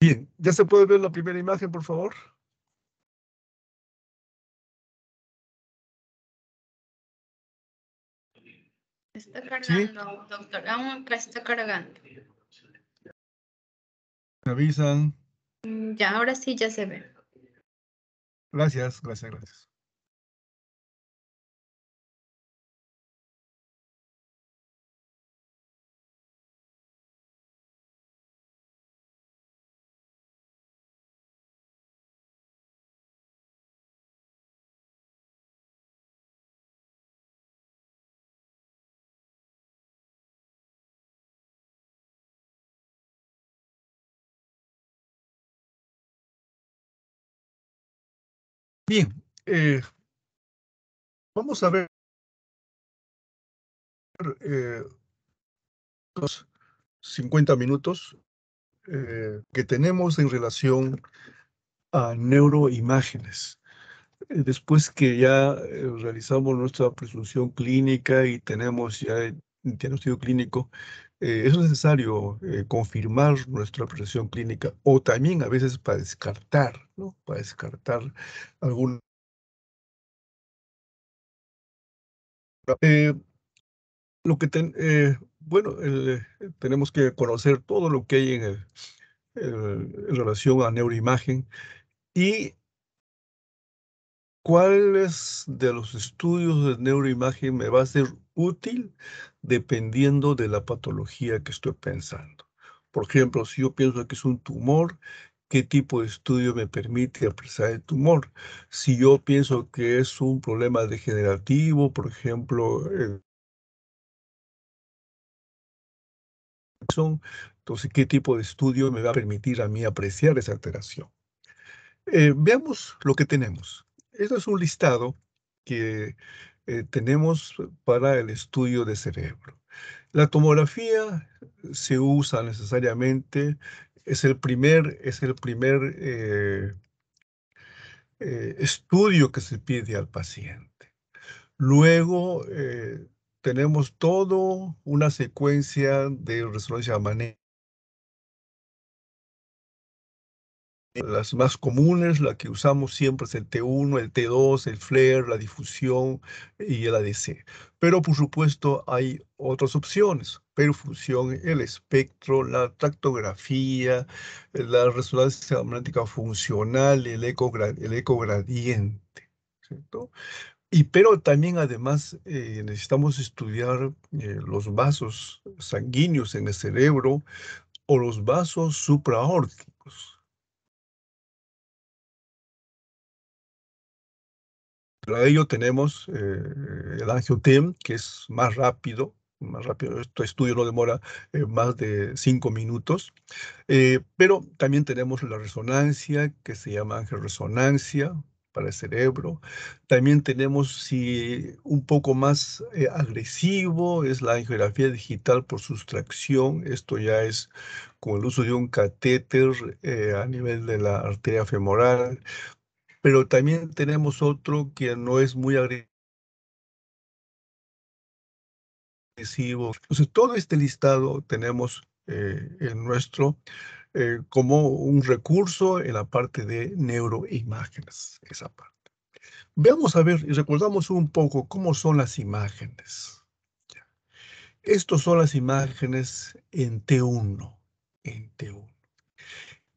Bien, ¿ya se puede ver la primera imagen, por favor? Está cargando, doctor. Aún ah, está cargando. ¿Me avisan? Mm, ya, ahora sí ya se ve. Gracias, gracias, gracias. Bien, eh, vamos a ver eh, los 50 minutos eh, que tenemos en relación a neuroimágenes. Eh, después que ya realizamos nuestra presunción clínica y tenemos ya el diagnóstico clínico, eh, es necesario eh, confirmar nuestra presión clínica o también a veces para descartar, ¿no? Para descartar algún... Eh, lo que ten, bueno, tenemos que conocer todo lo que hay en relación a neuroimagen y ¿Cuáles de los estudios de neuroimagen me va a ser útil dependiendo de la patología que estoy pensando? Por ejemplo, si yo pienso que es un tumor, ¿qué tipo de estudio me permite apreciar el tumor? Si yo pienso que es un problema degenerativo, por ejemplo, entonces, ¿qué tipo de estudio me va a permitir a mí apreciar esa alteración? Eh, veamos lo que tenemos. Esto es un listado que eh, tenemos para el estudio de cerebro. La tomografía se usa necesariamente, es el primer, es el primer eh, eh, estudio que se pide al paciente. Luego tenemos toda una secuencia de resonancia magnética Las más comunes, la que usamos siempre es el T1, el T2, el flair e la difusión y el ADC. Pero por supuesto hay otras opciones, perfusión, el espectro, la tractografía, la resonancia magnética funcional, el, eco el ecogradiente. Y pero también además eh, necesitamos estudiar eh, los vasos sanguíneos en el cerebro o los vasos supraórticos Para ello tenemos eh, el angiotem, que es más rápido, más rápido, este estudio no demora eh, más de cinco minutos, eh, pero también tenemos la resonancia, que se llama resonancia para el cerebro. También tenemos, si un poco más eh, agresivo, es la angiografía digital por sustracción. Esto ya es con el uso de un catéter a nivel de la arteria femoral pero también tenemos otro que no es muy agresivo. Entonces, todo este listado tenemos eh, en nuestro eh, como un recurso en la parte de neuroimágenes, esa parte. Veamos a ver y recordamos un poco cómo son las imágenes. Estas son las imágenes en 1 en T1.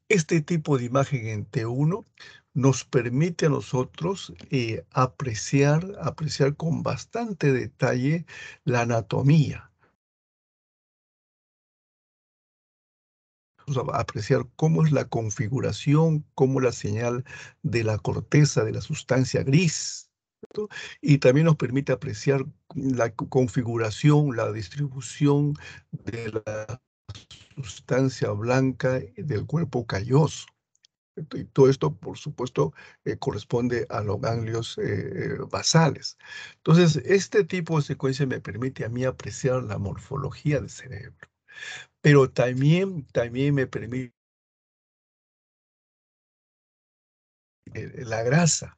Este tipo de imagen en T1 nos permite a nosotros eh, apreciar, apreciar con bastante detalle la anatomía. apreciar cómo es la configuración, cómo la señal de la corteza, de la sustancia gris, y también nos permite apreciar la configuración, la distribución de la sustancia blanca del cuerpo calloso. Y todo esto, por supuesto, eh, corresponde a los ganglios eh, eh, basales. Entonces, este tipo de secuencia me permite a mí apreciar la morfología del cerebro, pero también, también me permite la grasa,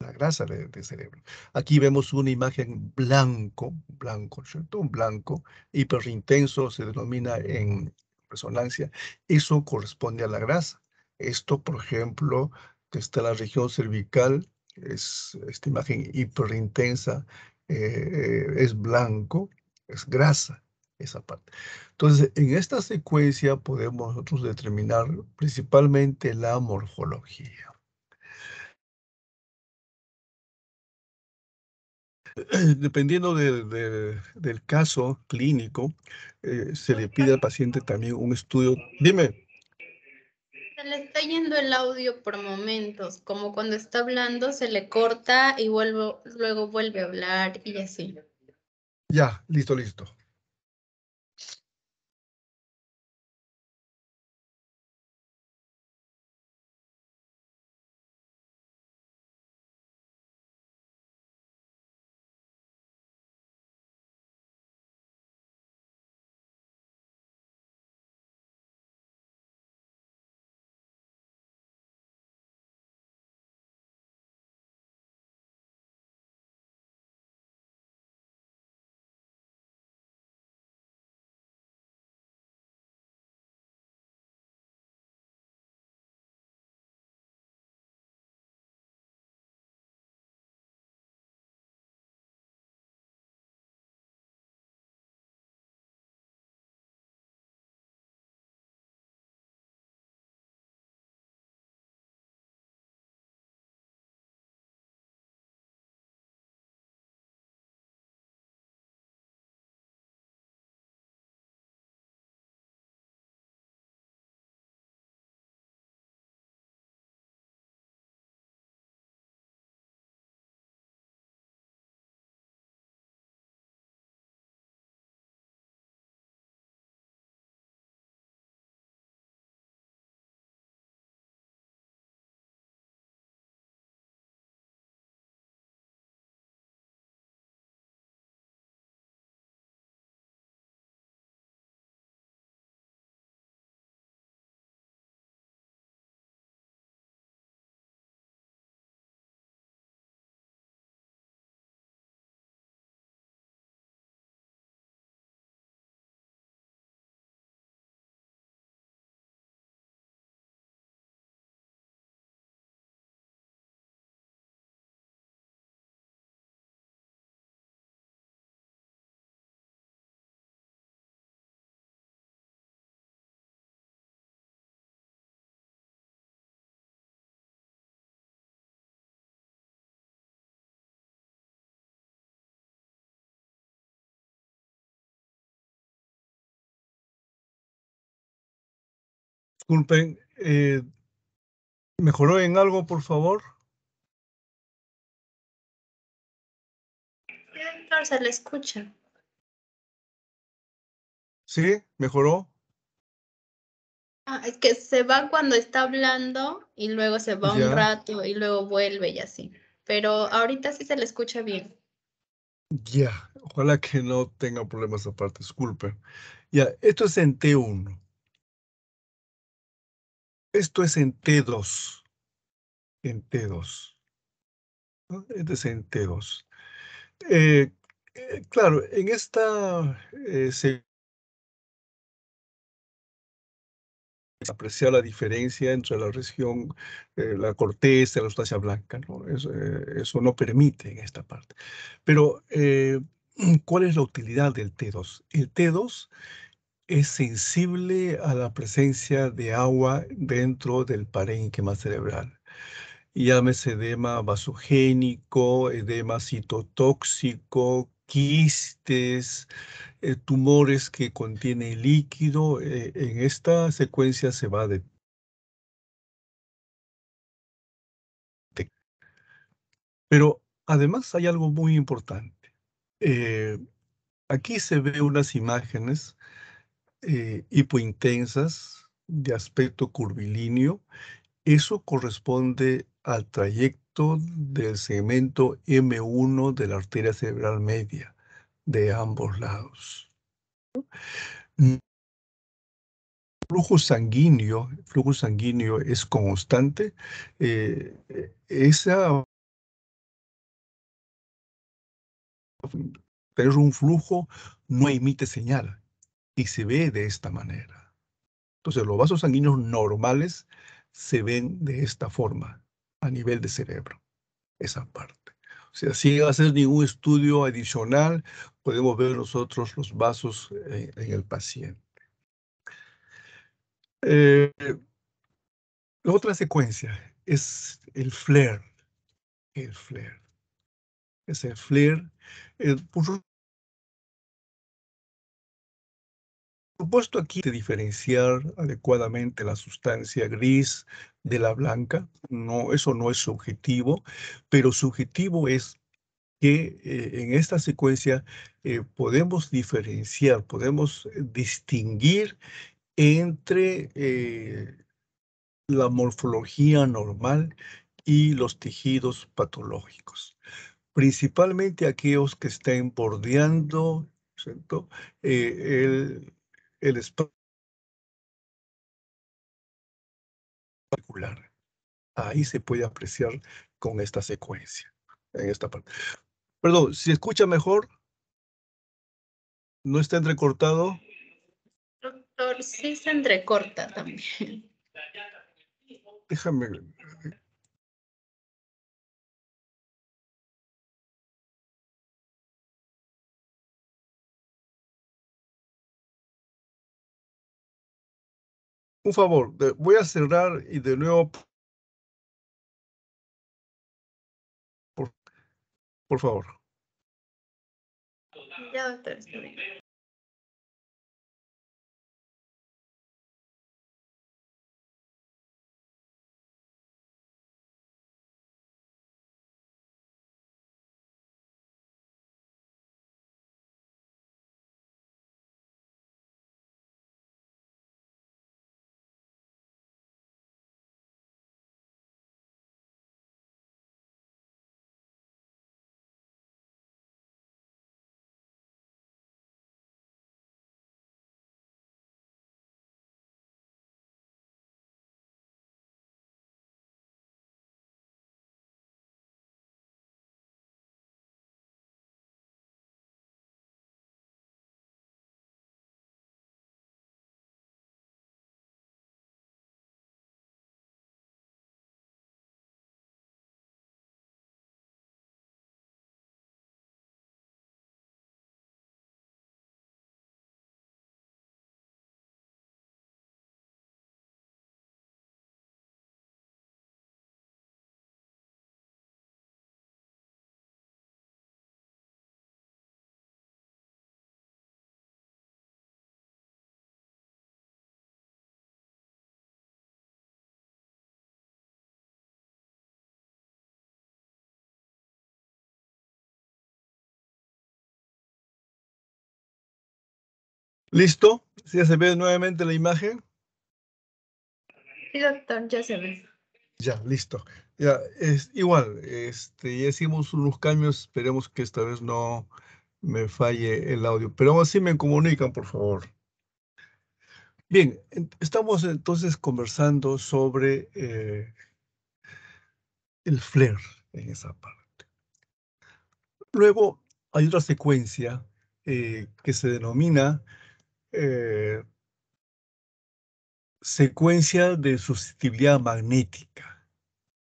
la grasa del cerebro. Aquí vemos una imagen blanco, blanco, ¿cierto? Un blanco hiperintenso se denomina en resonancia. Eso corresponde a la grasa. Esto, por ejemplo, que está la región cervical, es esta imagen hiperintensa, eh, eh, es blanco, es grasa esa parte. Entonces, en esta secuencia podemos nosotros determinar principalmente la morfología. Dependiendo del caso clínico, eh, se le pide al paciente también un estudio. Dime le está yendo el audio por momentos, como cuando está hablando se le corta y vuelvo, luego vuelve a hablar y así. Ya, listo, listo. Disculpen, eh, ¿mejoró en algo, por favor? se le escucha. ¿Sí? ¿Mejoró? Ah, es que se va cuando está hablando y luego se va un rato y luego vuelve y así. Pero ahorita sí se le escucha bien. Ya, ojalá que no tenga problemas aparte, disculpen. Ya, esto es en T1. Esto es en T2. En T2. Este es en T2. Eh, eh, claro, en esta eh, se aprecia la diferencia entre la región, la corteza y la sustancia blanca. Eso, no permite en esta parte. Pero, ¿cuál es la utilidad del T2? El T2 es sensible a la presencia de agua dentro del parénquima cerebral. Llámese edema vasogénico, edema citotóxico, quistes, eh, tumores que contienen líquido. Eh, en esta secuencia se va de, Pero además hay algo muy importante. Eh, aquí se ve unas imágenes eh, hipointensas de aspecto curvilíneo. Eso corresponde al trayecto del segmento M1 de la arteria cerebral media de ambos lados. El flujo sanguíneo, flujo sanguíneo es constante. Eh, esa un flujo no emite señal, y se ve de esta manera. Entonces los vasos sanguíneos normales se ven de esta forma a nivel de cerebro, esa parte. O sea, sin hacer ningún estudio adicional, podemos ver nosotros los vasos eh, en, el paciente. Eh, la otra secuencia es el flare. El flare. Es el flare. Eh, supuesto, aquí de diferenciar adecuadamente la sustancia gris de la blanca, no, eso no es subjetivo, pero subjetivo es que eh, en esta secuencia eh, podemos diferenciar, podemos eh, distinguir entre la morfología normal y los tejidos patológicos, principalmente aquellos que estén bordeando ¿cierto? el el espacio particular. Ahí se puede apreciar con esta secuencia, en esta parte. Perdón, si escucha mejor, no está entrecortado. Doctor, sí se entrecorta también. Déjame un favor, voy a cerrar y de nuevo, por, favor. Ya, ¿Listo? ya se ve nuevamente la imagen? Sí, doctor, ya se ve. Ya, listo. Ya, es igual, este, ya hicimos unos cambios, esperemos que esta vez no me falle el audio, pero aún así me comunican, por favor. Bien, estamos entonces conversando sobre eh, el flair en esa parte. Luego hay otra secuencia eh, que se denomina eh, secuencia de susceptibilidad magnética.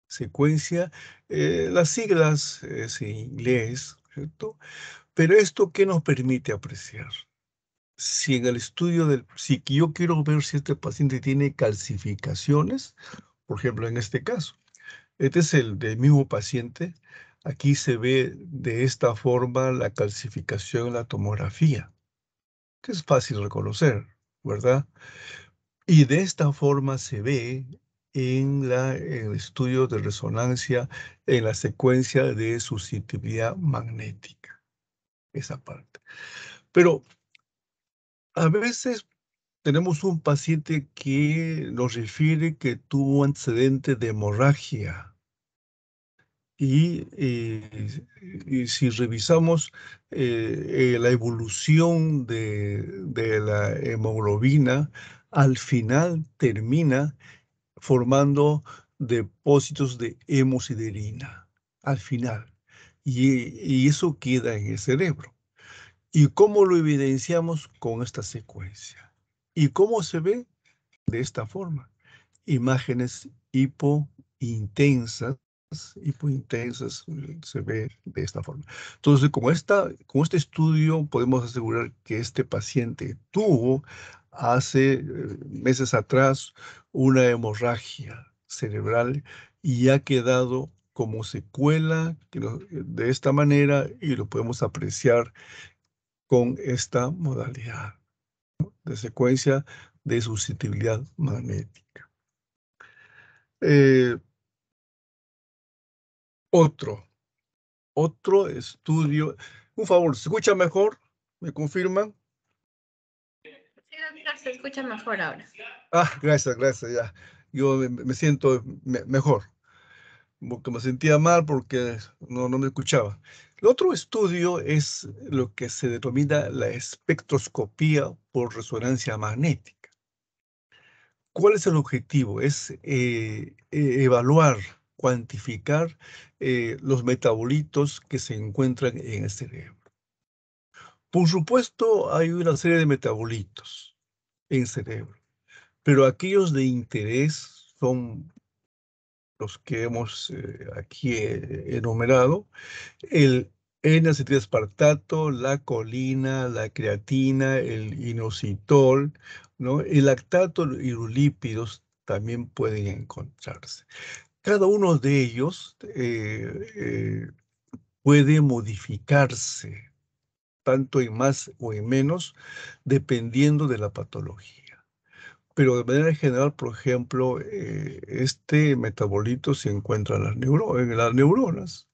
Secuencia, eh, las siglas eh, es en inglés, ¿cierto? Pero esto, ¿qué nos permite apreciar? Si en el estudio del, si yo quiero ver si este paciente tiene calcificaciones, por ejemplo, en este caso, este es el del mismo paciente, aquí se ve de esta forma la calcificación en la tomografía que es fácil reconocer, ¿verdad? Y de esta forma se ve en, el estudio de resonancia, en la secuencia de susceptibilidad magnética, esa parte. Pero a veces tenemos un paciente que nos refiere que tuvo antecedente de hemorragia eh, y, si revisamos eh, eh, la evolución de, la hemoglobina, al final termina formando depósitos de hemosiderina, al final. Y, y eso queda en el cerebro. ¿Y cómo lo evidenciamos con esta secuencia? ¿Y cómo se ve? De esta forma. Imágenes hipointensas hipointensas se ve de esta forma. Entonces, con, esta, este estudio podemos asegurar que este paciente tuvo hace eh, meses atrás una hemorragia cerebral y ha quedado como secuela de esta manera y lo podemos apreciar con esta modalidad de secuencia de susceptibilidad magnética. Eh, otro, otro estudio. Un favor, ¿se escucha mejor? ¿Me confirman? Sí, se escucha mejor ahora. Ah, gracias, gracias, ya. Yo me, siento mejor, porque me sentía mal porque no, no me escuchaba. El otro estudio es lo que se denomina la espectroscopía por resonancia magnética. ¿Cuál es el objetivo? Es eh, e-, evaluar cuantificar eh, los metabolitos que se encuentran en el cerebro. Por supuesto, hay una serie de metabolitos en el cerebro, pero aquellos de interés son los que hemos eh, aquí eh, enumerado, el n acetilaspartato la colina, la creatina, el inositol, el lactato y los lípidos también pueden encontrarse cada uno de ellos eh, eh, puede modificarse, tanto en más o en menos, dependiendo de la patología. Pero de manera general, por ejemplo, eh, este metabolito se encuentra en las, neuronas.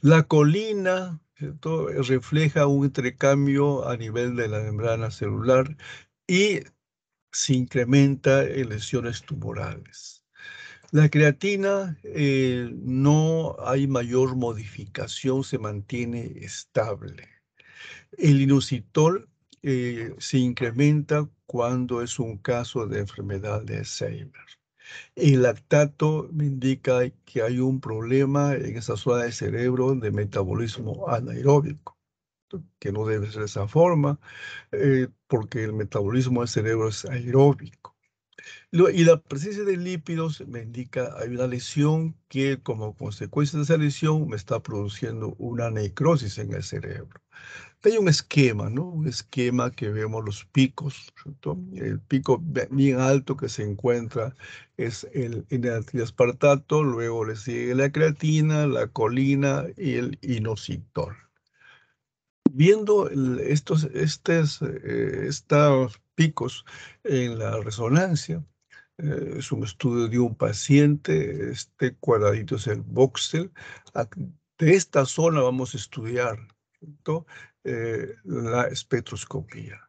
La colina refleja un intercambio a nivel de la membrana celular y se incrementa en lesiones tumorales. La creatina eh, no hay mayor modificación, se mantiene estable. El inositol eh, se incrementa cuando es un caso de enfermedad de Alzheimer. El lactato me indica que hay un problema en esa zona del cerebro de metabolismo anaeróbico, que no debe ser de esa forma, eh, porque el metabolismo del cerebro es aeróbico. Y la presencia de lípidos me indica hay una lesión que como consecuencia de esa lesión me está produciendo una necrosis en el cerebro. Hay un esquema, ¿no? Un esquema que vemos los picos, El pico bien alto que se encuentra es el, en luego le sigue la creatina, la colina y el inositol. Viendo estos, estos, eh, estos picos en la resonancia, eh, es un estudio de un paciente, este cuadradito es el voxel. De esta zona vamos a estudiar eh, la espectroscopía.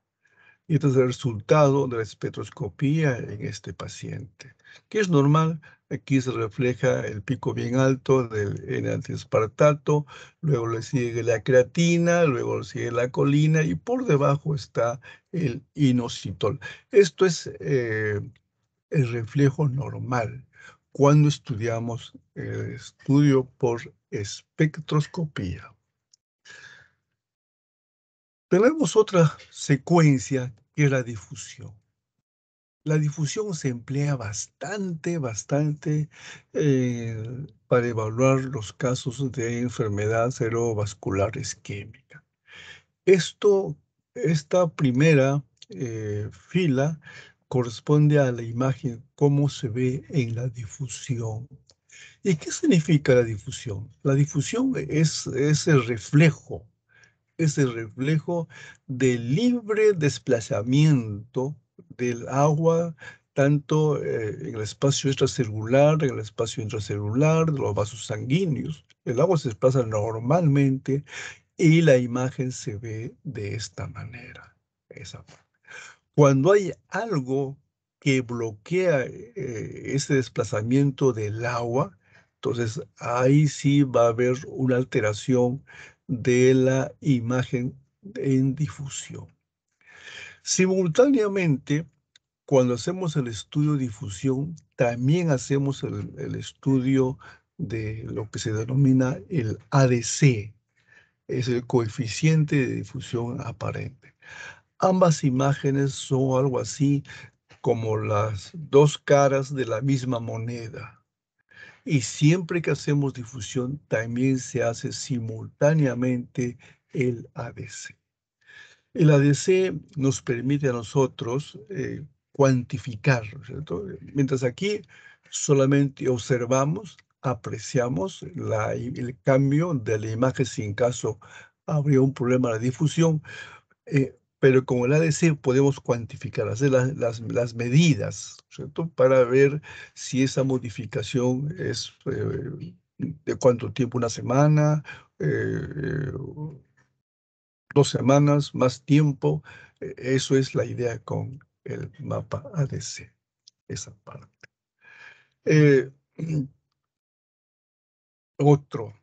Y este es el resultado de la espectroscopía en este paciente, que es normal, aquí se refleja el pico bien alto del N-antiespartato, luego le sigue la creatina, luego le sigue la colina y por debajo está el inositol. Esto es eh, el reflejo normal cuando estudiamos el estudio por espectroscopía. Tenemos otra secuencia que es la difusión. La difusión se emplea bastante, bastante eh, para evaluar los casos de enfermedad cerebrovascular isquémica. Esto, esta primera eh, fila corresponde a la imagen, cómo se ve en la difusión. ¿Y qué significa la difusión? La difusión es, ese reflejo, es el reflejo del libre desplazamiento del agua, tanto eh, en el espacio extracelular, en el espacio intracelular, de los vasos sanguíneos. El agua se desplaza normalmente y la imagen se ve de esta manera. Esa cuando hay algo que bloquea eh, eh, ese desplazamiento del agua, entonces ahí sí va a haber una alteración de la imagen en difusión. Simultáneamente, cuando hacemos el estudio de difusión, también hacemos el estudio de lo que se denomina el ADC, es el coeficiente de difusión aparente. Ambas imágenes son algo así como las dos caras de la misma moneda. Y siempre que hacemos difusión, también se hace simultáneamente el ADC. El ADC nos permite a nosotros eh, cuantificar, Mientras aquí solamente observamos, apreciamos el cambio de la imagen, si en caso habría un problema de difusión, eh, pero como el ADC podemos cuantificar, hacer las, medidas, ¿cierto? Para ver si esa modificación es eh, de cuánto tiempo, una semana, eh, dos semanas, más tiempo. E, eso es la idea con el mapa ADC, esa parte. Eh, otro,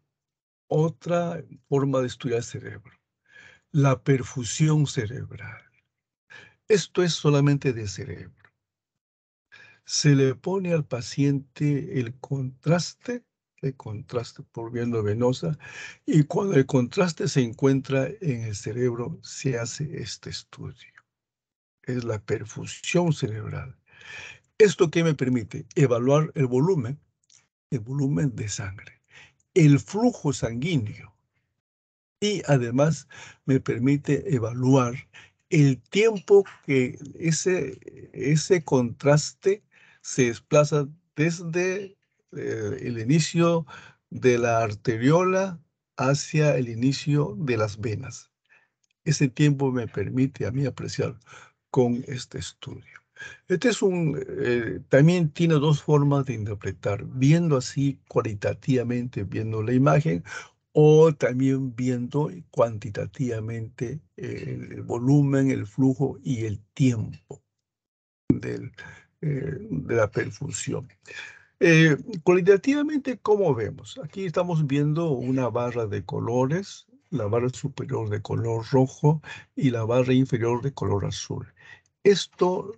otra forma de estudiar el cerebro la perfusión cerebral. Esto es solamente de cerebro. Se le pone al paciente el contraste, el contraste por vía venosa, y cuando el contraste se encuentra en el cerebro, se hace este estudio. Es la perfusión cerebral. ¿Esto qué me permite? Evaluar el volumen, el volumen de sangre, el flujo sanguíneo y además me permite evaluar el tiempo que ese, ese contraste se desplaza desde eh, el inicio de la arteriola hacia el inicio de las venas. Ese tiempo me permite a mí apreciar con este estudio. Este es un, eh, también tiene dos formas de interpretar, viendo así cualitativamente, viendo la imagen, o también viendo cuantitativamente el, volumen, el flujo y el tiempo eh, de la perfusión. Eh, cualitativamente, ¿cómo vemos? Aquí estamos viendo una barra de colores, la barra superior de color rojo y la barra inferior de color azul. Esto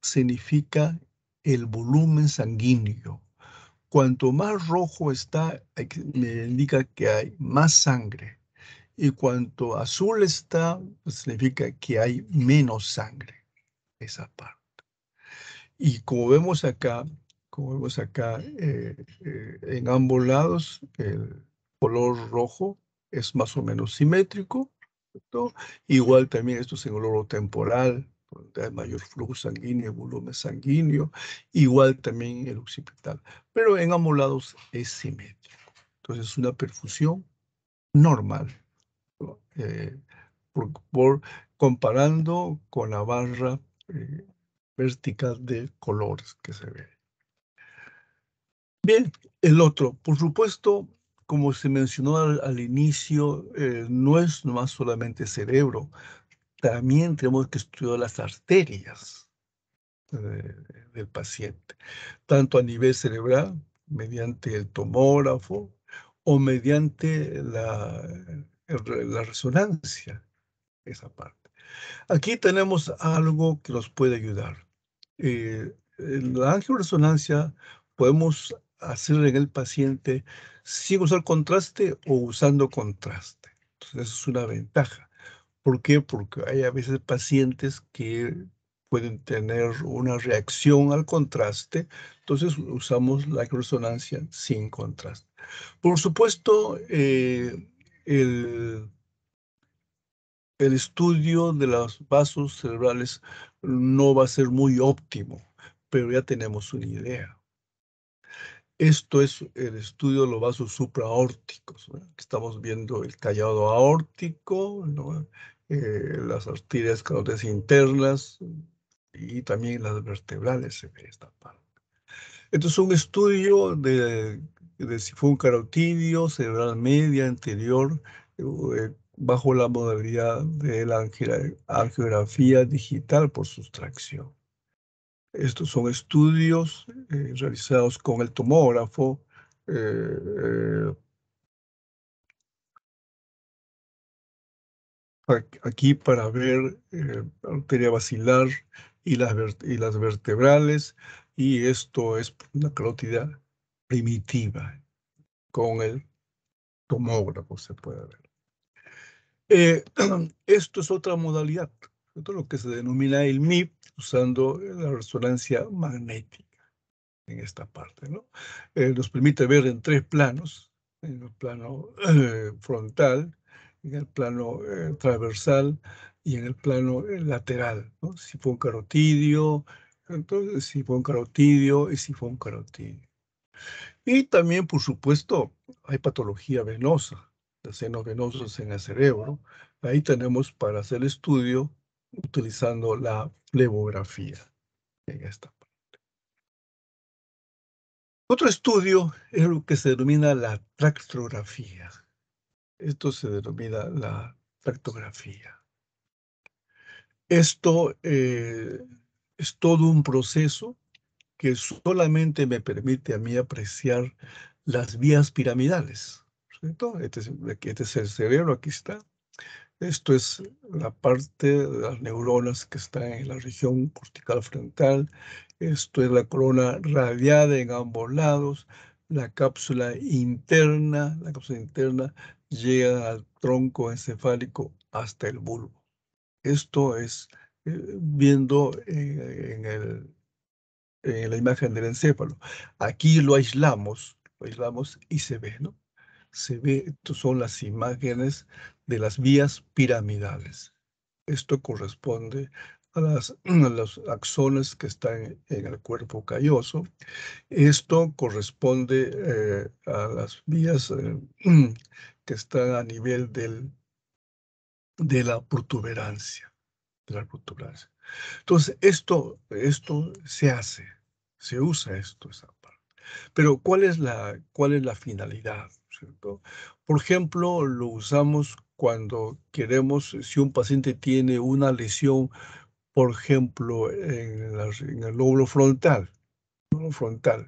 significa el volumen sanguíneo Cuanto más rojo está, me indica que hay más sangre. Y cuanto azul está, pues, significa que hay menos sangre. Esa parte. Y como vemos acá, como vemos acá, eh, eh, en ambos lados, el color rojo es más o menos simétrico. Igual también esto es en el oro temporal, de mayor flujo sanguíneo, volumen sanguíneo, igual también el occipital, pero en ambos lados es simétrico. Entonces, es una perfusión normal, eh, por, comparando con la barra eh, vertical de colores que se ve. Bien, el otro, por supuesto, como se mencionó al, inicio, eh, no es más solamente cerebro, también tenemos que estudiar las arterias del paciente, tanto a nivel cerebral, mediante el tomógrafo o mediante la, la resonancia, esa parte. Aquí tenemos algo que nos puede ayudar. en eh, la angioresonancia podemos hacer en el paciente sin usar contraste o usando contraste. Entonces, es una ventaja. ¿Por qué? Porque hay a veces pacientes que pueden tener una reacción al contraste, entonces usamos la resonancia sin contraste. Por supuesto, eh, el, estudio de los vasos cerebrales no va a ser muy óptimo, pero ya tenemos una idea. Esto es el estudio de los vasos supraórticos. Estamos viendo el tallado aórtico, ¿no? Eh, las arterias carotidas internas y también las vertebrales se ve esta parte. es un estudio de, si fue un carotidio cerebral media, anterior, eh, bajo la modalidad de la angiografía digital por sustracción. Estos son estudios eh, realizados con el tomógrafo aquí para ver eh, arteria vacilar y las, las vertebrales, y esto es una carótida primitiva. Con el tomógrafo se puede ver. Eh, esto es otra modalidad, esto es lo que se denomina el MIP, usando la resonancia magnética en esta parte. ¿no? Eh, nos permite ver en tres planos, en el plano frontal, en el plano eh, transversal y en el plano eh, lateral. Si fue un carotidio, entonces si fue un carotidio y si fue un carotidio. Y también, por supuesto, hay patología venosa, de senos venosos en el cerebro. Ahí tenemos para hacer estudio utilizando la flebografía en esta parte. Otro estudio es lo que se denomina la tractografía. Esto se denomina la tractografía. Esto eh, es todo un proceso que solamente me permite a mí apreciar las vías piramidales. Este, es, este es el cerebro, aquí está. Esto es la parte de las neuronas que están en la región cortical frontal. Esto es la corona radiada en ambos lados la cápsula interna, la cápsula interna llega al tronco encefálico hasta el bulbo. Esto es eh, viendo en, la imagen del encéfalo. Aquí lo aislamos, lo aislamos y se ve, ¿no? Se ve, estas son las imágenes de las vías piramidales. Esto corresponde a, las, los axones que están en el cuerpo calloso. Esto corresponde eh, a las vías eh, que están a nivel del, de la protuberancia. De la Entonces, esto, esto se hace, se usa esto, Pero, ¿cuál es la, cuál es la finalidad? Por ejemplo, lo usamos cuando queremos, si un paciente tiene una lesión por ejemplo, en, el lóbulo frontal, frontal.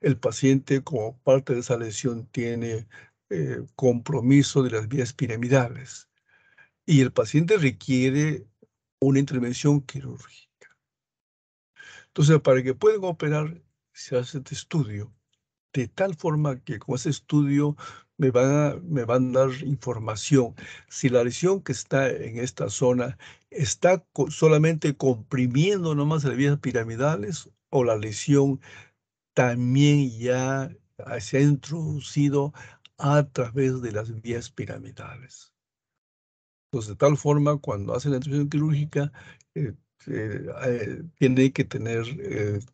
El paciente, como parte de esa lesión, tiene eh, compromiso de las vías piramidales y el paciente requiere una intervención quirúrgica. Entonces, para que puedan operar, se hace este estudio, de tal forma que con ese estudio me van a, me van a dar información si la lesión que está en esta zona está solamente comprimiendo nomás las vías piramidales o la lesión también ya se ha introducido a través de las vías piramidales. Entonces, pues, de tal forma, cuando hacen la intervención quirúrgica, eh, eh, eh, tiene que tener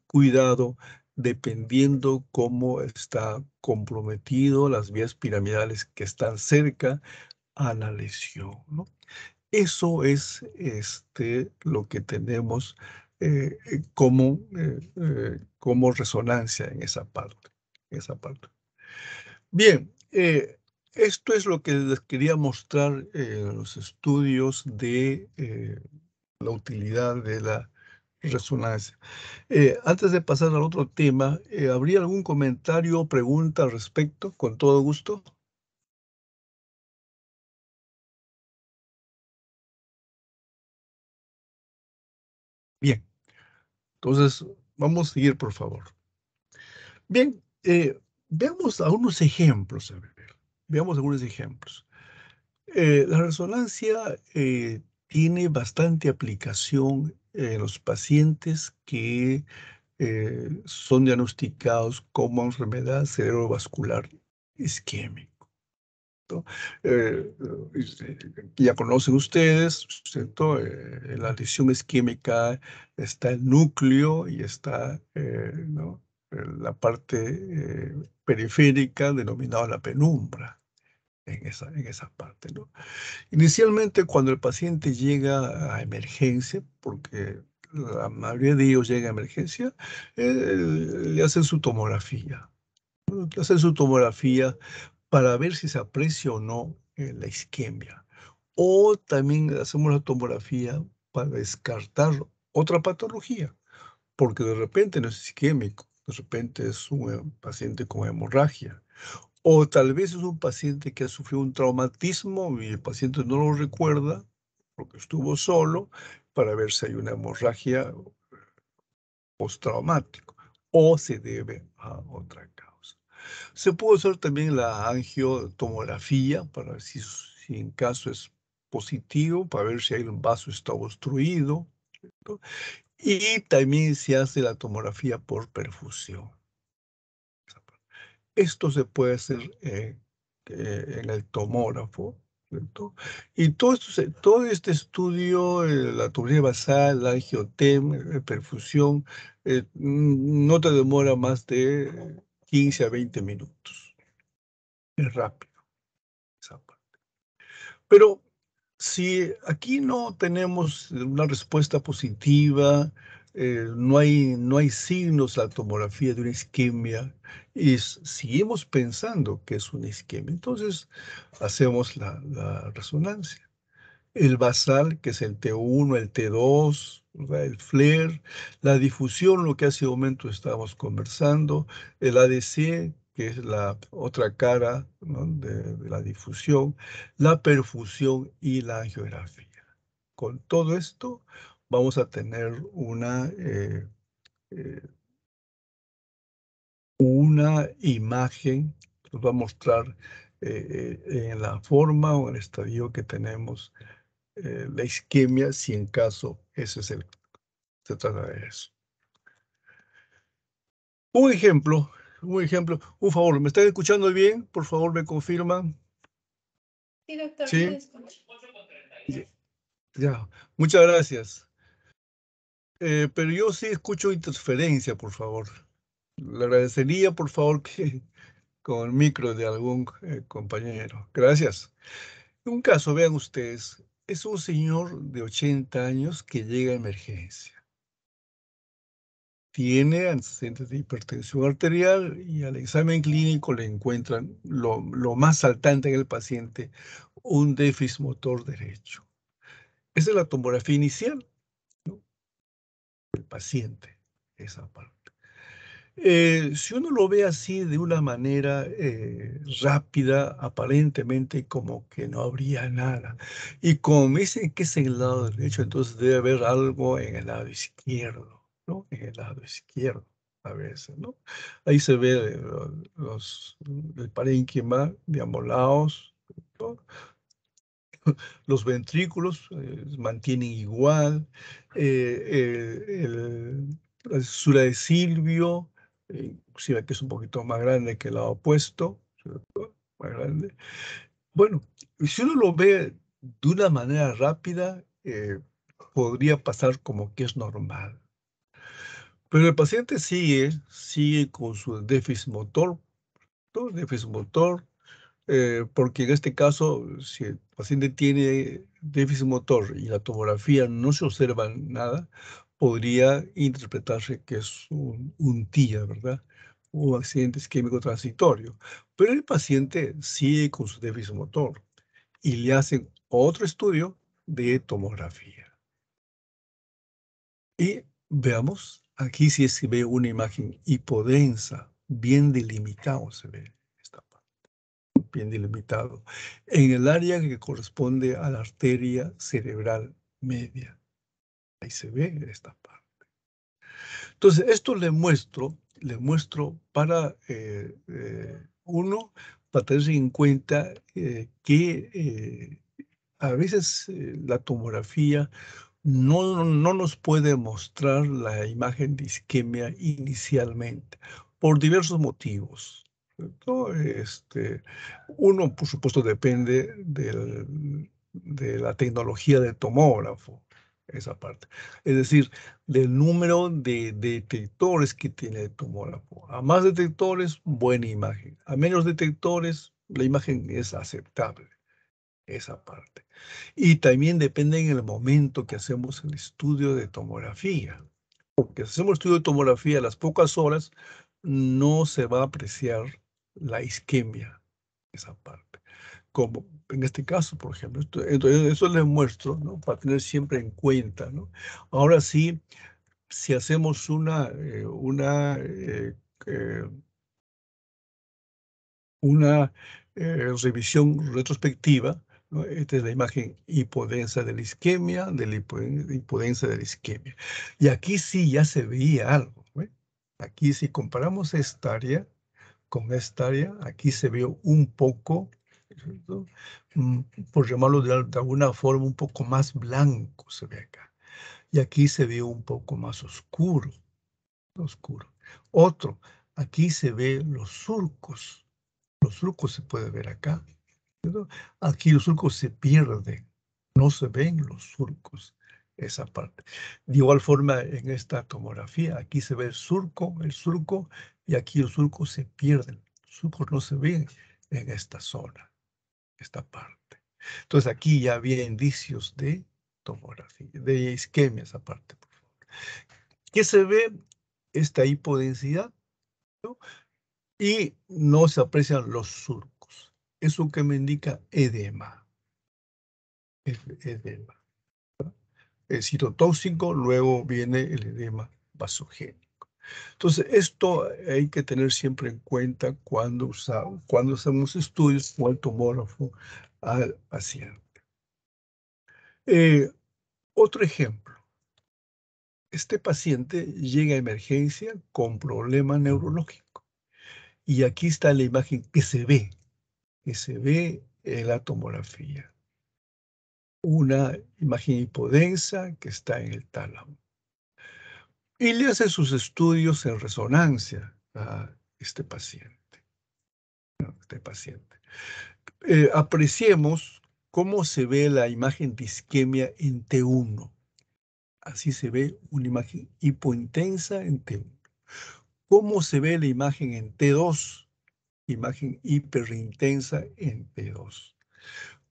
cuidado dependiendo cómo está comprometido las vías piramidales que están cerca a la lesión. Eso es este, lo que tenemos eh, eh, como, eh, como, resonancia en esa parte. esa parte. Bien, esto es lo que les quería mostrar en los estudios de la utilidad de la resonancia. Eh, antes de pasar al otro tema, eh, ¿habría algún comentario o pregunta al respecto? Con todo gusto. Bien, entonces vamos a seguir, por favor. Bien, eh, veamos algunos ejemplos. veamos algunos ejemplos. la resonancia tiene bastante aplicación eh, los pacientes que eh, son diagnosticados como enfermedad cerebrovascular isquémico. Eh, este, ya conocen ustedes, la lesión isquémica está el núcleo y está la parte periférica denominada la penumbra en esa, en esa parte. ¿no? Inicialmente, cuando el paciente llega a emergencia, porque la mayoría de ellos llega a emergencia, eh, le hacen su tomografía. Le hacen su tomografía para ver si se aprecia o no eh, la isquemia. O también le hacemos la tomografía para descartar otra patología, porque de repente no es isquémico, de repente es un eh, paciente con hemorragia, o tal vez es un paciente que ha sufrido un traumatismo y el paciente no lo recuerda porque estuvo solo para ver si hay una hemorragia postraumática o se debe a otra causa. Se puede usar también la angiotomografía para ver si, en caso es positivo, para ver si hay un vaso está obstruido. Y también se hace la tomografía por perfusión. Esto se puede hacer eh, eh, en el tomógrafo. Y todo, este estudio, eh, la tubería basal, la angiotem, perfusión, no te demora más de 15 a 20 minutos. Es rápido esa parte. Pero si aquí no tenemos una respuesta positiva, eh, no, hay, no hay signos la tomografía de una isquemia y seguimos pensando que es una isquemia. Entonces hacemos la, resonancia. El basal, que es el T1, el T2, el flair e la difusión, lo que hace momento estábamos conversando, el ADC, que es la otra cara de, de, la difusión, la perfusión y la angiografía. Con todo esto, vamos a tener una, eh, eh, una imagen que nos va a mostrar eh, en la forma o en el estadio que tenemos la isquemia, si en caso ese es el se trata de eso. Un ejemplo, un ejemplo, un favor, ¿me están escuchando bien? Por favor, me confirman. Sí, doctor. Sí. Ya, muchas gracias. Eh, pero yo sí escucho interferencia, por favor. Le agradecería, por favor, que con el micro de algún eh, compañero. Gracias. Un caso, vean ustedes, es un señor de 80 años que llega a emergencia. Tiene antecedentes de hipertensión arterial y al examen clínico le encuentran lo, lo más saltante en el paciente, un déficit motor derecho. Esa es la tomografía inicial paciente, esa parte. Eh, si uno lo ve así de una manera eh, rápida, aparentemente como que no habría nada. Y como dicen que es en el lado derecho, entonces debe haber algo en el lado izquierdo, ¿no? En el lado izquierdo a veces, ¿no? Ahí se ve eh, los, el parénquima de ambos lados, ¿no? los ventrículos eh, mantienen igual, eh, eh, la de Silvio, inclusive que es un poquito más grande que el lado opuesto, más grande. Bueno, si uno lo ve de una manera rápida, podría pasar como que es normal. Pero el paciente sigue, sigue con su déficit motor, déficit motor, eh, porque en este caso, si el paciente tiene déficit motor y la tomografía no se observa nada, podría interpretarse que es un, TIA, ¿verdad? Un accidente isquémico transitorio. Pero el paciente sigue con su déficit motor y le hacen otro estudio de tomografía. Y veamos, aquí sí se ve una imagen hipodensa, bien delimitado se ve bien delimitado, en el área que corresponde a la arteria cerebral media. Ahí se ve esta parte. Entonces, esto le muestro, le muestro para eh, eh, uno, para tener en cuenta eh, que a veces la tomografía no nos puede mostrar la imagen de isquemia inicialmente, por diversos motivos este, uno, por supuesto, depende de la tecnología del tomógrafo, esa parte. Es decir, del número de, detectores que tiene el tomógrafo. A más detectores, buena imagen. A menos detectores, la imagen es aceptable. Esa parte. Y también depende en el momento que hacemos el estudio de tomografía. Porque si hacemos estudio de tomografía a las pocas horas, no se va a apreciar la isquemia, esa parte. Como en este caso, por ejemplo, entonces eso les muestro, ¿no? Para tener siempre en cuenta, Ahora sí, si hacemos una, eh, una, eh, eh, una revisión retrospectiva, esta es la imagen hipodensa de la isquemia, de la hipodensa de la isquemia. Y aquí sí ya se veía algo. Aquí si comparamos esta área, con esta área. Aquí se vio un poco, mm, por llamarlo de, alguna forma, un poco más blanco se ve acá. Y aquí se vio un poco más oscuro. Oscuro. Otro, aquí se ven los surcos. Los surcos se puede ver acá. Aquí los surcos se pierden. No se ven los surcos esa parte. De igual forma, en esta tomografía, aquí se ve el surco, el surco, y aquí los surcos se pierden Los surcos no se ven en esta zona, esta parte. Entonces, aquí ya había indicios de tomografía, de isquemia, esa parte, por ¿Qué se ve? Esta hipodensidad, y no se aprecian los surcos. Eso que me indica edema. Edema citotóxico, luego viene el edema vasogénico. Entonces, esto hay que tener siempre en cuenta cuando, usamos, hacemos estudios o el tomógrafo al paciente. Eh, otro ejemplo. Este paciente llega a emergencia con problema neurológico. Y aquí está la imagen que se ve, que se ve en la tomografía una imagen hipodensa que está en el tálamo. Y le hace sus estudios en resonancia a este paciente. este paciente. Eh, apreciemos cómo se ve la imagen de isquemia en T1. Así se ve una imagen hipointensa en T1. ¿Cómo se ve la imagen en T2? Imagen hiperintensa en T2.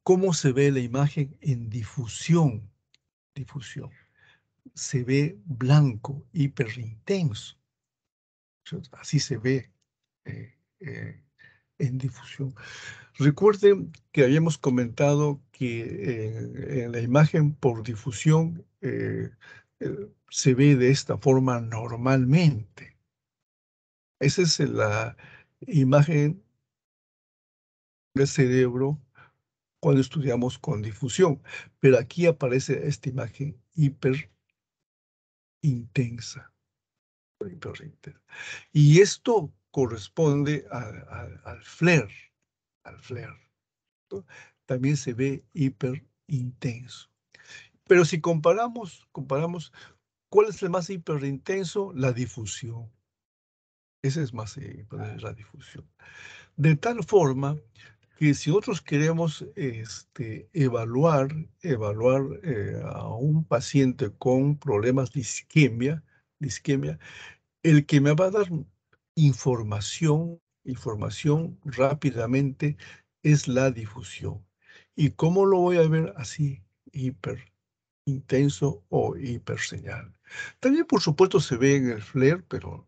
¿Cómo se ve la imagen en difusión? Difusión. Se ve blanco, hiperintenso. Así se ve eh, eh, en difusión. Recuerden que habíamos comentado que eh, en la imagen por difusión se ve de esta forma normalmente. Esa es la imagen del cerebro cuando estudiamos con difusión. Pero aquí aparece esta imagen hiper intensa. Y esto corresponde al flair, al También se ve hiperintenso. Pero si comparamos, comparamos, ¿cuál es el más hiperintenso? La difusión. Esa es más eh, la difusión. De tal forma que si nosotros queremos este, evaluar, evaluar eh, a un paciente con problemas de isquemia, de el que me va a dar información, información rápidamente, es la difusión. ¿Y cómo lo voy a ver así? Hiper intenso o hiperseñal. También, por supuesto, se ve en el flair pero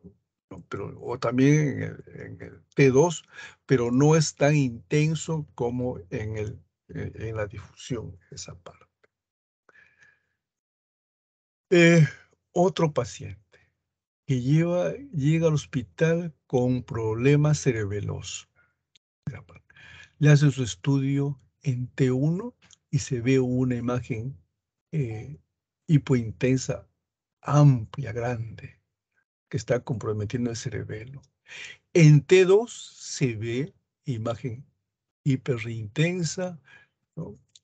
o también en el, T2, pero no es tan intenso como en, la difusión, esa parte. Eh, otro paciente que lleva, llega al hospital con problemas cerebelos. Le hace su estudio en T1 y se ve una imagen eh, hipointensa amplia, grande que está comprometiendo el cerebelo. En T2 se ve imagen hiperintensa,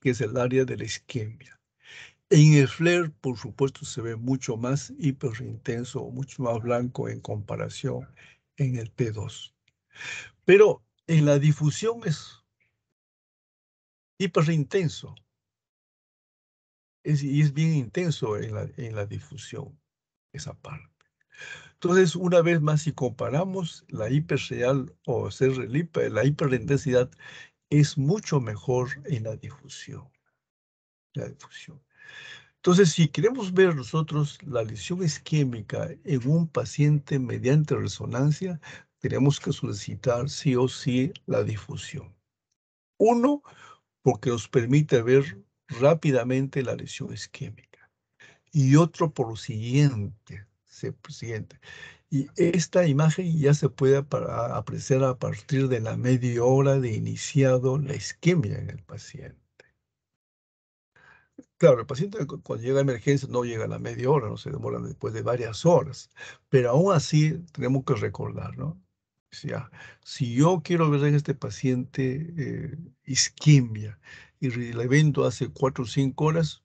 que es el área de la isquemia. En el FLER, por supuesto, se ve mucho más hiperintenso, mucho más blanco en comparación en el T2. Pero en la difusión es hiperintenso. y es bien intenso en la, en la difusión, esa parte. Entonces, una vez más, si comparamos la hiperreal o ser la hiperintensidad, es mucho mejor en la difusión. La difusión. Entonces, si queremos ver nosotros la lesión isquémica en un paciente mediante resonancia, tenemos que solicitar sí o sí la difusión. Uno, porque nos permite ver rápidamente la lesión isquémica. Y otro por lo siguiente, siguiente. Y esta imagen ya se puede apreciar a partir de la media hora de iniciado la isquemia en el paciente. Claro, el paciente cuando llega a emergencia no llega a la media hora, no se demora después de varias horas, pero aún así tenemos que recordar, ¿no? Si, yo quiero ver en este paciente eh, isquemia y el evento hace cuatro o cinco horas,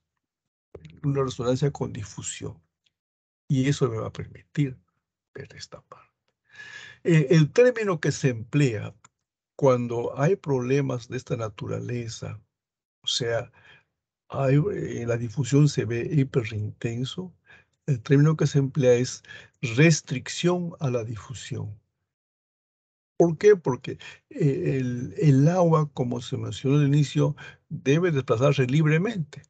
una resonancia con difusión. Y eso me va a permitir ver esta parte. Eh, el término que se emplea cuando hay problemas de esta naturaleza, o sea, eh, la difusión se ve hiperintenso, el término que se emplea es restricción a la difusión. ¿Por qué? Porque eh, el, agua, como se mencionó al inicio, debe desplazarse libremente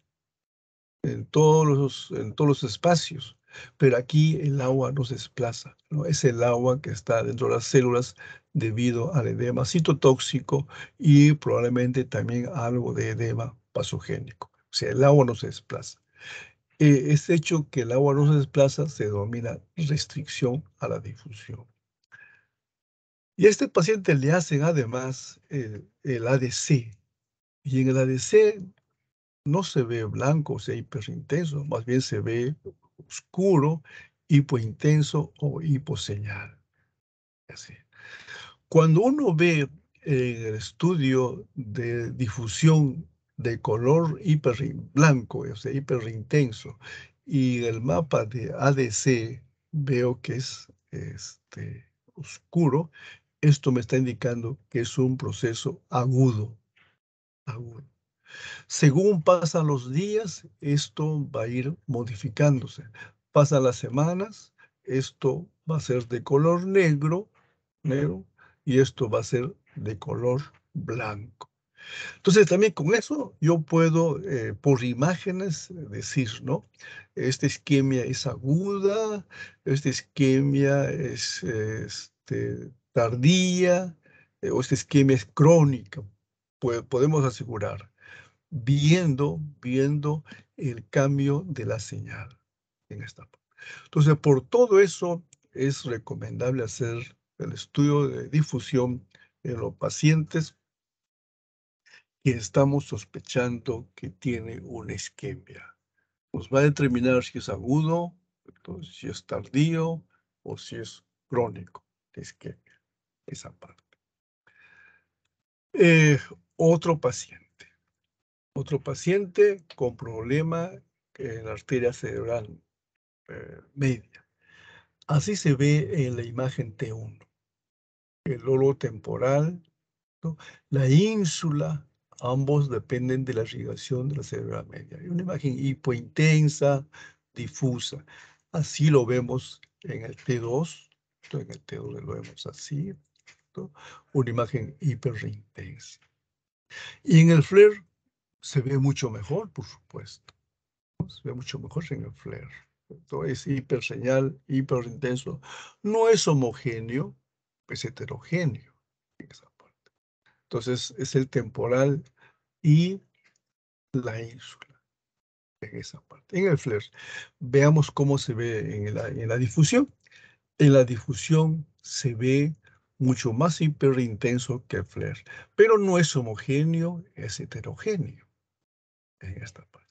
en en todos los espacios. Pero aquí el agua no se desplaza, ¿no? es el agua que está dentro de las células debido al edema citotóxico y probablemente también algo de edema pasogénico. O sea, el agua no se desplaza. Eh, este hecho que el agua no se desplaza se denomina restricción a la difusión. Y a este paciente le hacen además el, el ADC. Y en el ADC no se ve blanco, o sea, hiperintenso, más bien se ve oscuro, hipointenso pues, o hiposeñal. Pues, así. Cuando uno ve el estudio de difusión de color hiper blanco, o sea, hiperintenso, y el mapa de ADC veo que es este, oscuro, esto me está indicando que es un proceso agudo. agudo. Según pasan los días, esto va a ir modificándose. Pasan las semanas, esto va a ser de color negro, negro, y esto va a ser de color blanco. Entonces, también con eso yo puedo, eh, por imágenes, decir, ¿no? Esta isquemia es aguda, esta isquemia es este, tardía, eh, o esta isquemia es crónica. podemos asegurar viendo, viendo el cambio de la señal en esta parte. Entonces, por todo eso es recomendable hacer el estudio de difusión en los pacientes que estamos sospechando que tiene una isquemia. Nos va a determinar si es agudo, si es tardío o si es crónico de isquemia, esa parte. Eh, otro paciente otro paciente con problema en la arteria cerebral eh, media. Así se ve en la imagen T1. El lóbulo temporal, la ínsula, ambos dependen de la irrigación de la cerebral media. Hay una imagen hipointensa, difusa. Así lo vemos en el T2, en el T2 lo vemos así, una imagen hiperintensa. Y en el FLER se ve mucho mejor, por supuesto. Se ve mucho mejor en el flare. Esto es hiperseñal, hiperintenso. No es homogéneo, es heterogéneo en esa parte. Entonces es el temporal y la ínsula en esa parte. En el flare, veamos cómo se ve en la, en la difusión. En la difusión se ve mucho más hiperintenso que el flare, pero no es homogéneo, es heterogéneo esta parte.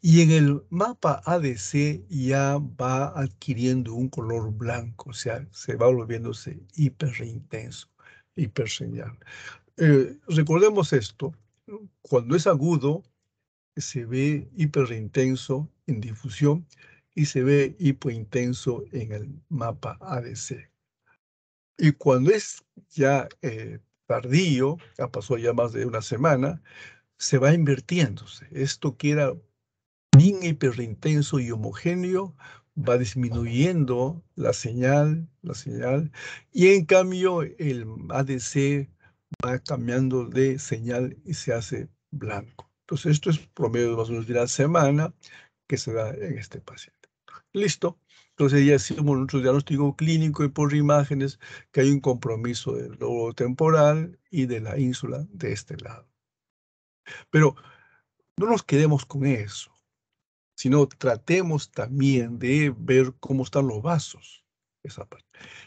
Y en el mapa ADC ya va adquiriendo un color blanco, o sea, se va volviéndose hiperintenso, hiperseñal. Eh, recordemos esto, cuando es agudo, se ve hiperintenso en difusión y se ve hipointenso en el mapa ADC. Y cuando es ya eh, tardío, ya pasó ya más de una semana, se va invirtiéndose. Esto que era bien hiperintenso y homogéneo va disminuyendo la señal, la señal, y en cambio el ADC va cambiando de señal y se hace blanco. Entonces esto es promedio de más o menos de la semana que se da en este paciente. Listo. Entonces ya hicimos nuestro diagnóstico clínico y por imágenes que hay un compromiso del lóbulo temporal y de la ínsula de este lado. Pero no nos quedemos con eso, sino tratemos también de ver cómo están los vasos.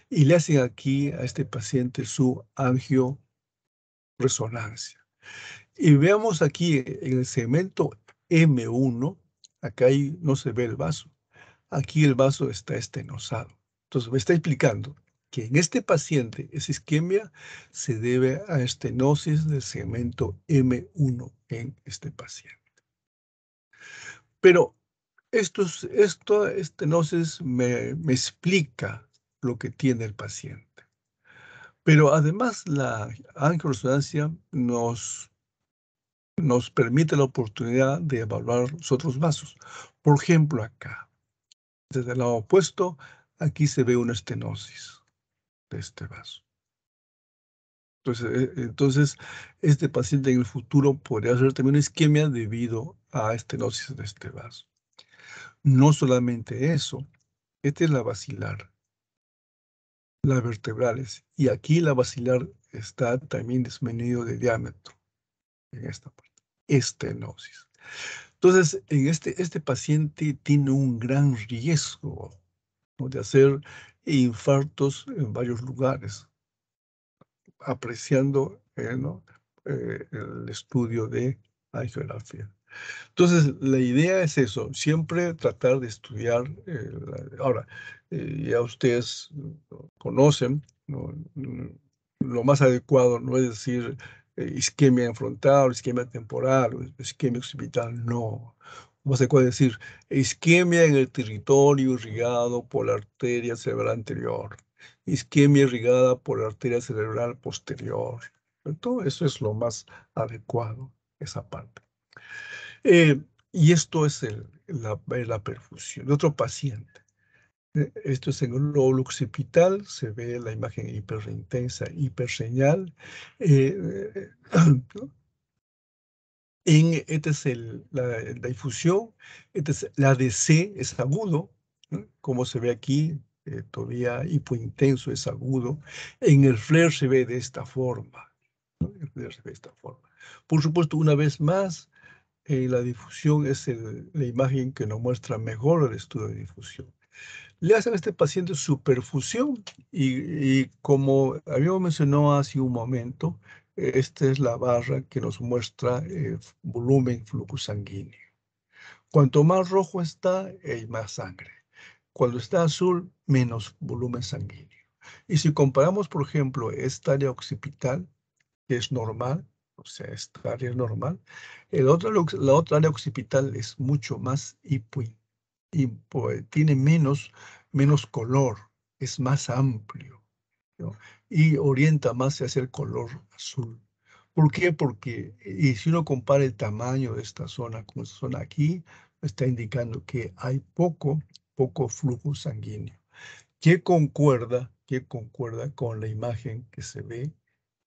Y le hacen aquí a este paciente su angioresonancia. Y veamos aquí en el segmento M1, acá ahí no se ve el vaso. Aquí el vaso está estenosado. Entonces me está explicando en este paciente esa isquemia se debe a estenosis del segmento M1 en este paciente. Pero esta estenosis me, explica lo que tiene el paciente. Pero además la angioresonancia nos, nos permite la oportunidad de evaluar los otros vasos. Por ejemplo, acá, desde el lado opuesto, aquí se ve una estenosis de este vaso. Pues, eh, entonces, este paciente en el futuro podría hacer también una isquemia debido a estenosis de este vaso. No solamente eso, esta es la vacilar, las vertebrales, y aquí la vacilar está también disminuido de diámetro en esta parte, estenosis. Entonces, en este, este paciente tiene un gran riesgo de hacer e infartos en varios lugares, apreciando eh, eh, el estudio de la Entonces, la idea es eso, siempre tratar de estudiar. Eh, ahora, ya ustedes conocen, lo más adecuado no es decir isquemia frontal, isquemia temporal, isquemia occipital, no se puede decir? Isquemia en el territorio irrigado por la arteria cerebral anterior, isquemia irrigada por la arteria cerebral posterior. Todo eso es lo más adecuado, esa parte. Eh, y esto es la, perfusión de otro paciente. Eh, esto es en el lóbulo occipital, se ve la imagen hiperintensa, hiperseñal. Eh, en, este es la, difusión, la este DC es agudo, como se ve aquí, eh, todavía hipointenso es agudo, en el flare se ve de esta forma, se ve de esta forma. Por supuesto, una vez más, eh, la difusión es la imagen que nos muestra mejor el estudio de difusión. Le hacen a este paciente superfusión y, y como habíamos mencionado hace un momento, esta es la barra que nos muestra el eh, volumen flujo sanguíneo. Cuanto más rojo está, hay eh, más sangre. Cuando está azul, menos volumen sanguíneo. Y si comparamos, por ejemplo, esta área occipital, que es normal, o sea, esta área es normal, la otra área occipital es mucho más hipoin, pues, tiene menos, menos color, es más amplio y orienta más hacia el color azul. ¿Por qué? Porque y si uno compara el tamaño de esta zona con esta zona aquí, está indicando que hay poco, poco flujo sanguíneo, que concuerda, que concuerda con la imagen que se ve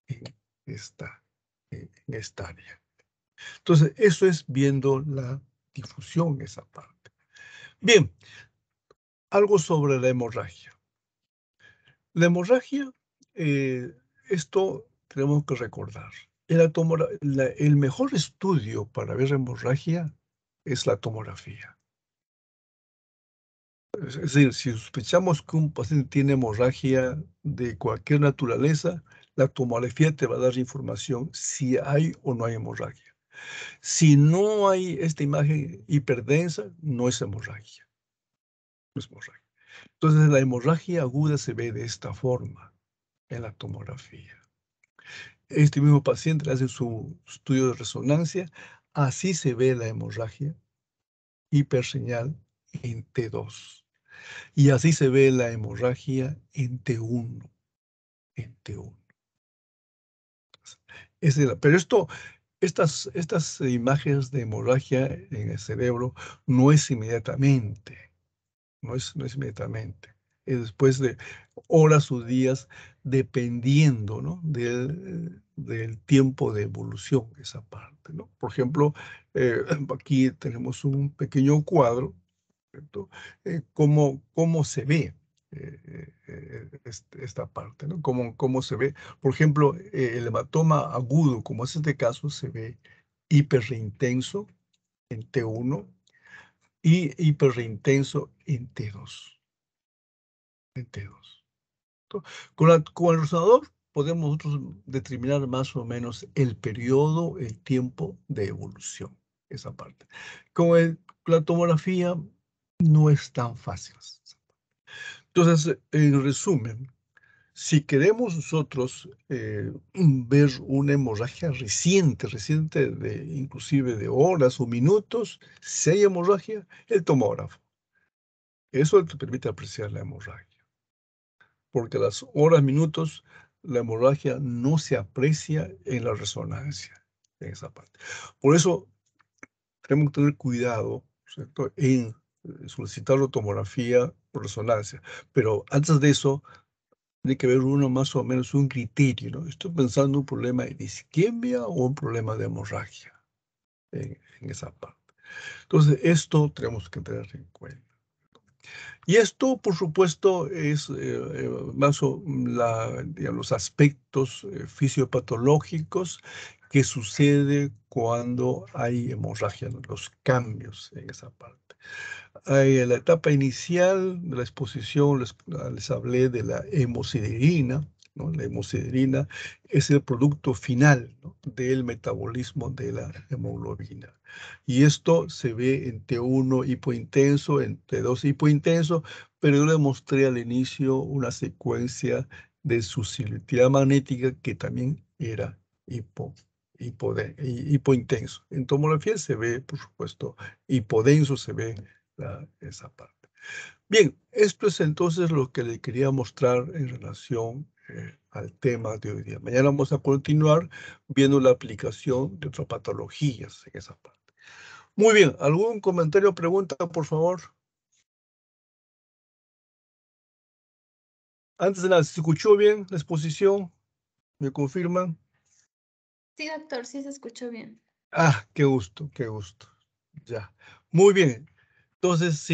en esta, en esta área. Entonces, eso es viendo la difusión, esa parte. Bien, algo sobre la hemorragia. La hemorragia, eh, esto tenemos que recordar. El, el mejor estudio para ver hemorragia es la tomografía. Es decir, si sospechamos que un paciente tiene hemorragia de cualquier naturaleza, la tomografía te va a dar información si hay o no hay hemorragia. Si no hay esta imagen hiperdensa, no es hemorragia. No es hemorragia. Entonces la hemorragia aguda se ve de esta forma en la tomografía. Este mismo paciente hace su estudio de resonancia, así se ve la hemorragia hiperseñal en T2. Y así se ve la hemorragia en T1. En T1. pero esto, estas, estas imágenes de hemorragia en el cerebro no es inmediatamente no es, inmediatamente, después de horas o días, dependiendo del, del, tiempo de evolución, esa parte. ¿no? Por ejemplo, eh, aquí tenemos un pequeño cuadro, eh, cómo, se ve eh, este, esta parte, ¿no? Cómo, cómo se ve. Por ejemplo, el hematoma agudo, como es este caso, se ve hiperintenso en T1 y hiperreintenso pues, en T2. En t Con, la, con, el razonador podemos determinar más o menos el periodo, el tiempo de evolución, esa parte. Con el, la tomografía no es tan fácil. Entonces, en resumen, si queremos nosotros eh, ver una hemorragia reciente, reciente de inclusive de horas o minutos, si hay hemorragia, el tomógrafo. Eso te permite apreciar la hemorragia. Porque las horas, minutos, la hemorragia no se aprecia en la resonancia, en esa parte. Por eso tenemos que tener cuidado ¿cierto? en eh, solicitar la tomografía por resonancia. Pero antes de eso, tiene que haber uno más o menos un criterio, ¿no? Estoy pensando un problema de isquemia o un problema de hemorragia en, esa parte. Entonces, esto tenemos que tener en cuenta. Y esto, por supuesto, es eh, eh, más o los aspectos eh, fisiopatológicos que sucede cuando hay hemorragia, los cambios en esa parte en eh, la etapa inicial de la exposición les, ah, hablé de la hemociderina. La hemosiderina es el producto final del metabolismo de la hemoglobina. Y esto se ve en T1 hipointenso, en T2 hipointenso, pero yo les mostré al inicio una secuencia de su magnética que también era hipo hipo hipointenso. En tomografía se ve, por supuesto, hipodenso se ve la, esa parte. Bien, esto es entonces lo que le quería mostrar en relación eh, al tema de hoy día. Mañana vamos a continuar viendo la aplicación de otras patologías en esa parte. Muy bien, ¿algún comentario o pregunta, por favor? Antes de nada, ¿se escuchó bien la exposición? ¿Me confirman? Sí, doctor, sí se escuchó bien. Ah, qué gusto, qué gusto. Ya. Muy bien. Entonces, sí.